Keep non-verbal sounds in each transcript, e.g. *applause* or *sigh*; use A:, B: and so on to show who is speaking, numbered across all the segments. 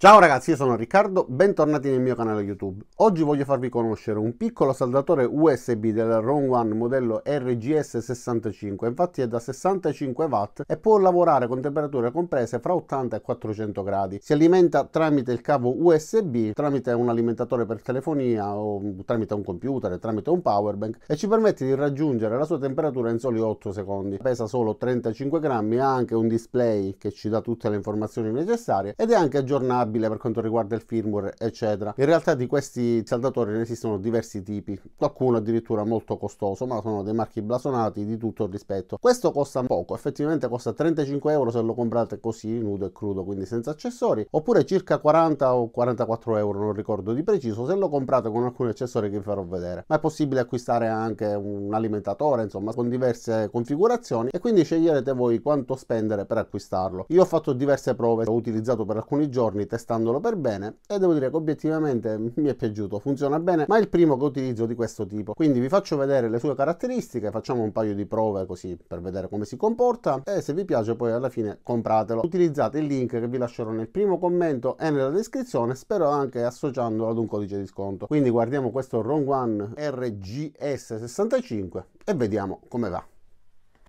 A: Ciao ragazzi, io sono Riccardo, bentornati nel mio canale YouTube. Oggi voglio farvi conoscere un piccolo saldatore USB del ROM One modello RGS65, infatti è da 65 W e può lavorare con temperature comprese fra 80 e 400 gradi. Si alimenta tramite il cavo USB, tramite un alimentatore per telefonia o tramite un computer, tramite un powerbank e ci permette di raggiungere la sua temperatura in soli 8 secondi. Pesa solo 35 grammi, ha anche un display che ci dà tutte le informazioni necessarie ed è anche aggiornato stabile per quanto riguarda il firmware, eccetera. In realtà di questi saldatori ne esistono diversi tipi, qualcuno addirittura molto costoso, ma sono dei marchi blasonati di tutto il rispetto. Questo costa poco, effettivamente costa 35 euro se lo comprate così nudo e crudo, quindi senza accessori, oppure circa 40 o 44 euro, non ricordo di preciso, se lo comprate con alcuni accessori che vi farò vedere. Ma è possibile acquistare anche un alimentatore, insomma, con diverse configurazioni e quindi sceglierete voi quanto spendere per acquistarlo. Io ho fatto diverse prove, ho utilizzato per alcuni giorni, testandolo per bene e devo dire che obiettivamente mi è piaciuto, funziona bene, ma è il primo che utilizzo di questo tipo. Quindi vi faccio vedere le sue caratteristiche, facciamo un paio di prove così per vedere come si comporta e se vi piace poi alla fine compratelo. Utilizzate il link che vi lascerò nel primo commento e nella descrizione, spero anche associandolo ad un codice di sconto. Quindi guardiamo questo ROM1 RGS65 e vediamo come va.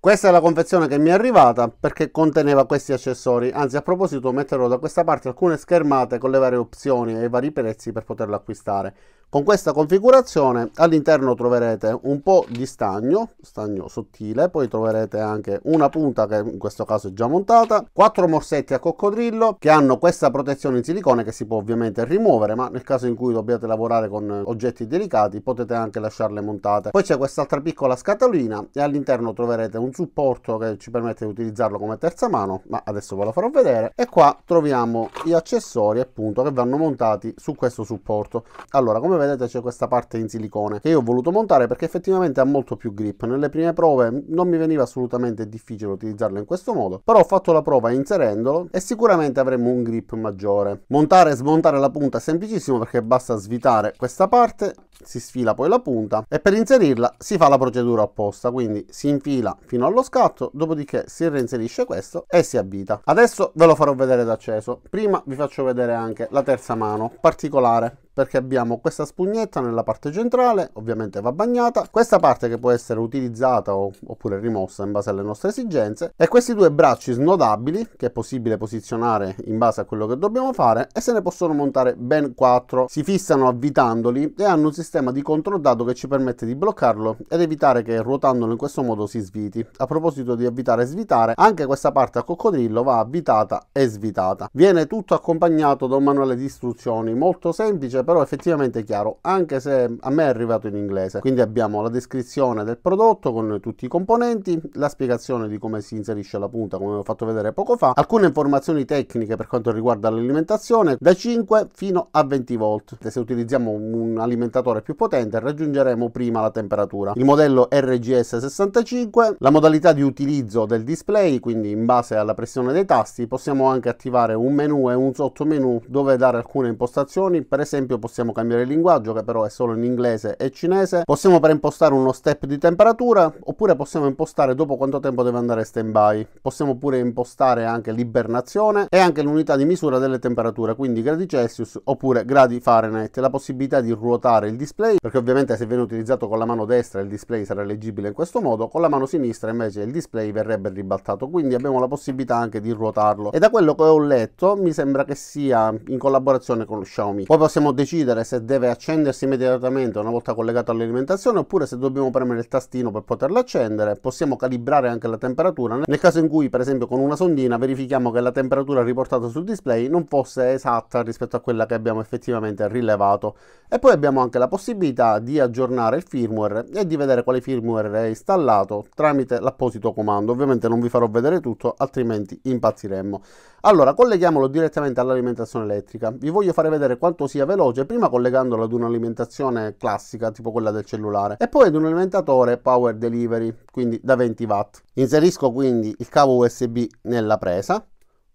A: Questa è la confezione che mi è arrivata perché conteneva questi accessori, anzi a proposito metterò da questa parte alcune schermate con le varie opzioni e i vari prezzi per poterlo acquistare. Con questa configurazione all'interno troverete un po' di stagno, stagno sottile, poi troverete anche una punta che in questo caso è già montata, quattro morsetti a coccodrillo che hanno questa protezione in silicone che si può ovviamente rimuovere, ma nel caso in cui dobbiate lavorare con oggetti delicati potete anche lasciarle montate. Poi c'è quest'altra piccola scatolina e all'interno troverete un supporto che ci permette di utilizzarlo come terza mano, ma adesso ve lo farò vedere. E qua troviamo gli accessori appunto che vanno montati su questo supporto. Allora, come vedete c'è questa parte in silicone che io ho voluto montare perché effettivamente ha molto più grip. Nelle prime prove non mi veniva assolutamente difficile utilizzarlo in questo modo, però ho fatto la prova inserendolo e sicuramente avremo un grip maggiore. Montare e smontare la punta è semplicissimo perché basta svitare questa parte, si sfila poi la punta e per inserirla si fa la procedura apposta quindi si infila fino allo scatto, dopodiché si reinserisce questo e si avvita. Adesso ve lo farò vedere da acceso. Prima vi faccio vedere anche la terza mano particolare perché abbiamo questa spugnetta nella parte centrale, ovviamente va bagnata, questa parte che può essere utilizzata o, oppure rimossa in base alle nostre esigenze e questi due bracci snodabili che è possibile posizionare in base a quello che dobbiamo fare e se ne possono montare ben 4, si fissano avvitandoli e hanno un sistema di controdato che ci permette di bloccarlo ed evitare che ruotandolo in questo modo si sviti. A proposito di avvitare e svitare, anche questa parte a coccodrillo va avvitata e svitata. Viene tutto accompagnato da un manuale di istruzioni molto semplice però effettivamente è chiaro, anche se a me è arrivato in inglese. Quindi abbiamo la descrizione del prodotto con tutti i componenti, la spiegazione di come si inserisce la punta, come ho fatto vedere poco fa, alcune informazioni tecniche per quanto riguarda l'alimentazione, da 5 fino a 20 volt. Se utilizziamo un alimentatore più potente raggiungeremo prima la temperatura. Il modello RGS 65, la modalità di utilizzo del display, quindi in base alla pressione dei tasti possiamo anche attivare un menu e un sottomenu dove dare alcune impostazioni, per esempio possiamo cambiare il linguaggio che però è solo in inglese e cinese, possiamo preimpostare uno step di temperatura oppure possiamo impostare dopo quanto tempo deve andare stand by, possiamo pure impostare anche l'ibernazione e anche l'unità di misura delle temperature, quindi gradi Celsius oppure gradi Fahrenheit, la possibilità di ruotare il display perché ovviamente se viene utilizzato con la mano destra il display sarà leggibile in questo modo, con la mano sinistra invece il display verrebbe ribaltato, quindi abbiamo la possibilità anche di ruotarlo e da quello che ho letto mi sembra che sia in collaborazione con lo Xiaomi. Poi possiamo decidere se deve accendersi immediatamente una volta collegato all'alimentazione oppure se dobbiamo premere il tastino per poterlo accendere. Possiamo calibrare anche la temperatura nel caso in cui per esempio con una sondina verifichiamo che la temperatura riportata sul display non fosse esatta rispetto a quella che abbiamo effettivamente rilevato. E poi abbiamo anche la possibilità di aggiornare il firmware e di vedere quale firmware è installato tramite l'apposito comando. Ovviamente non vi farò vedere tutto, altrimenti impazziremmo. Allora, colleghiamolo direttamente all'alimentazione elettrica. Vi voglio fare vedere quanto sia veloce veloce, prima collegandolo ad un'alimentazione classica, tipo quella del cellulare, e poi ad un alimentatore power delivery, quindi da 20 watt. Inserisco quindi il cavo USB nella presa,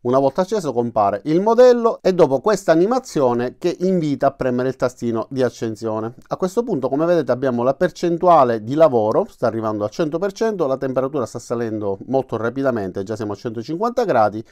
A: una volta acceso compare il modello e dopo questa animazione che invita a premere il tastino di accensione. A questo punto come vedete abbiamo la percentuale di lavoro, sta arrivando al 100%, la temperatura sta salendo molto rapidamente, già siamo a 150 gradi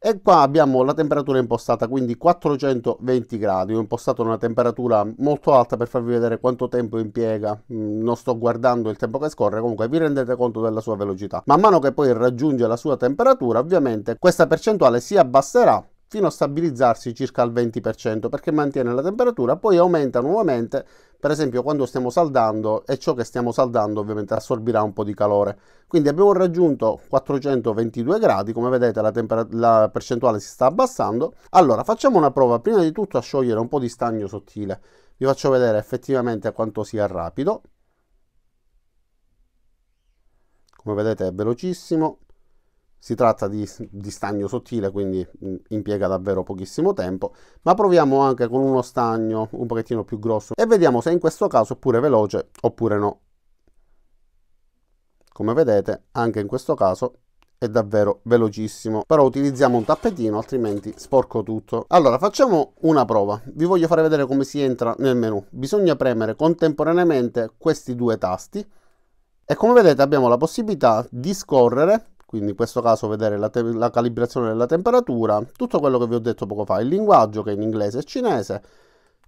A: e qua abbiamo la temperatura impostata quindi 420 gradi ho impostato una temperatura molto alta per farvi vedere quanto tempo impiega mm, non sto guardando il tempo che scorre comunque vi rendete conto della sua velocità man mano che poi raggiunge la sua temperatura ovviamente questa percentuale si abbasserà fino a stabilizzarsi circa al 20% perché mantiene la temperatura, poi aumenta nuovamente, per esempio quando stiamo saldando e ciò che stiamo saldando ovviamente assorbirà un po' di calore. Quindi abbiamo raggiunto 422 gradi, come vedete la, la percentuale si sta abbassando. Allora facciamo una prova prima di tutto a sciogliere un po' di stagno sottile. Vi faccio vedere effettivamente quanto sia rapido. Come vedete è velocissimo si tratta di, di, stagno sottile, quindi mm, impiega davvero pochissimo tempo, ma proviamo anche con uno stagno un pochettino più grosso e vediamo se in questo caso è pure veloce oppure no. Come vedete, anche in questo caso è davvero velocissimo, però utilizziamo un tappetino altrimenti sporco tutto. Allora, facciamo una prova. Vi voglio fare vedere come si entra nel menu. Bisogna premere contemporaneamente questi due tasti e come vedete abbiamo la possibilità di scorrere quindi in questo caso vedere la, te- la calibrazione della temperatura, tutto quello che vi ho detto poco fa, il linguaggio che è in inglese e cinese,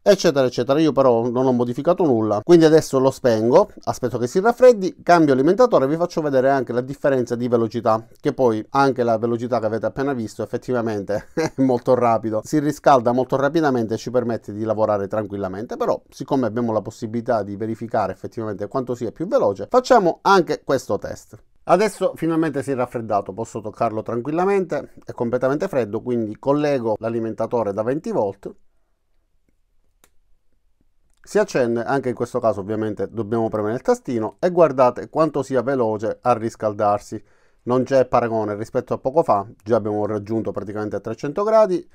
A: eccetera eccetera io però non ho modificato nulla quindi adesso lo spengo aspetto che si raffreddi cambio alimentatore e vi faccio vedere anche la differenza di velocità che poi anche la velocità che avete appena visto effettivamente *laughs* è molto rapido si riscalda molto rapidamente e ci permette di lavorare tranquillamente però siccome abbiamo la possibilità di verificare effettivamente quanto sia più veloce facciamo anche questo test Adesso finalmente si è raffreddato, posso toccarlo tranquillamente, è completamente freddo, quindi collego l'alimentatore da 20 volt. Si accende, anche in questo caso ovviamente dobbiamo premere il tastino e guardate quanto sia veloce a riscaldarsi. Non c'è paragone rispetto a poco fa, già abbiamo raggiunto praticamente 300 gradi,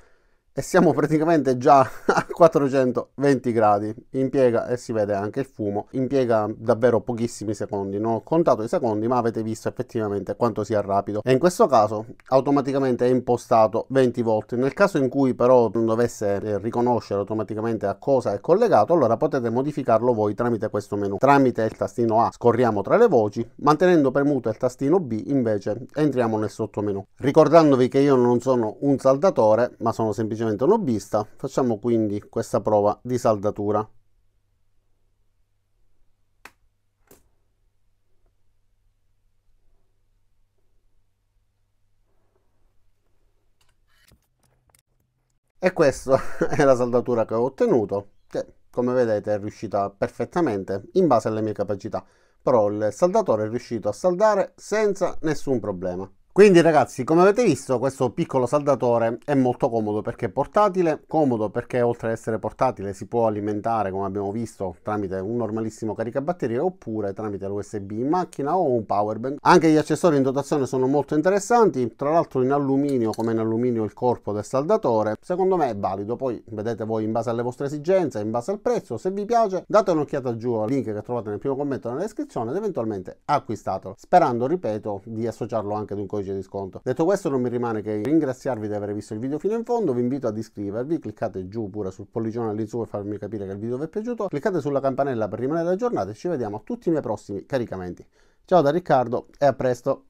A: e siamo praticamente già *laughs* a 420 gradi impiega e si vede anche il fumo impiega davvero pochissimi secondi non ho contato i secondi ma avete visto effettivamente quanto sia rapido e in questo caso automaticamente è impostato 20 volt nel caso in cui però non dovesse eh, riconoscere automaticamente a cosa è collegato allora potete modificarlo voi tramite questo menu tramite il tastino A scorriamo tra le voci mantenendo premuto il tastino B invece entriamo nel sottomenu ricordandovi che io non sono un saldatore ma sono semplicemente finanziamento lobbista, facciamo quindi questa prova di saldatura. E questa *laughs* è la saldatura che ho ottenuto, che come vedete è riuscita perfettamente in base alle mie capacità, però il saldatore è riuscito a saldare senza nessun problema. Quindi ragazzi, come avete visto, questo piccolo saldatore è molto comodo perché è portatile, comodo perché oltre ad essere portatile si può alimentare, come abbiamo visto, tramite un normalissimo caricabatterie oppure tramite l'USB in macchina o un power bank. Anche gli accessori in dotazione sono molto interessanti, tra l'altro in alluminio, come in alluminio il corpo del saldatore, secondo me è valido, poi vedete voi in base alle vostre esigenze, in base al prezzo, se vi piace date un'occhiata giù al link che trovate nel primo commento nella descrizione ed eventualmente acquistatelo, sperando, ripeto, di associarlo anche ad un codice codice di sconto. Detto questo non mi rimane che ringraziarvi di aver visto il video fino in fondo, vi invito ad iscrivervi, cliccate giù pure sul pollicione su per farmi capire che il video vi è piaciuto, cliccate sulla campanella per rimanere aggiornati e ci vediamo a tutti i miei prossimi caricamenti. Ciao da Riccardo e a presto!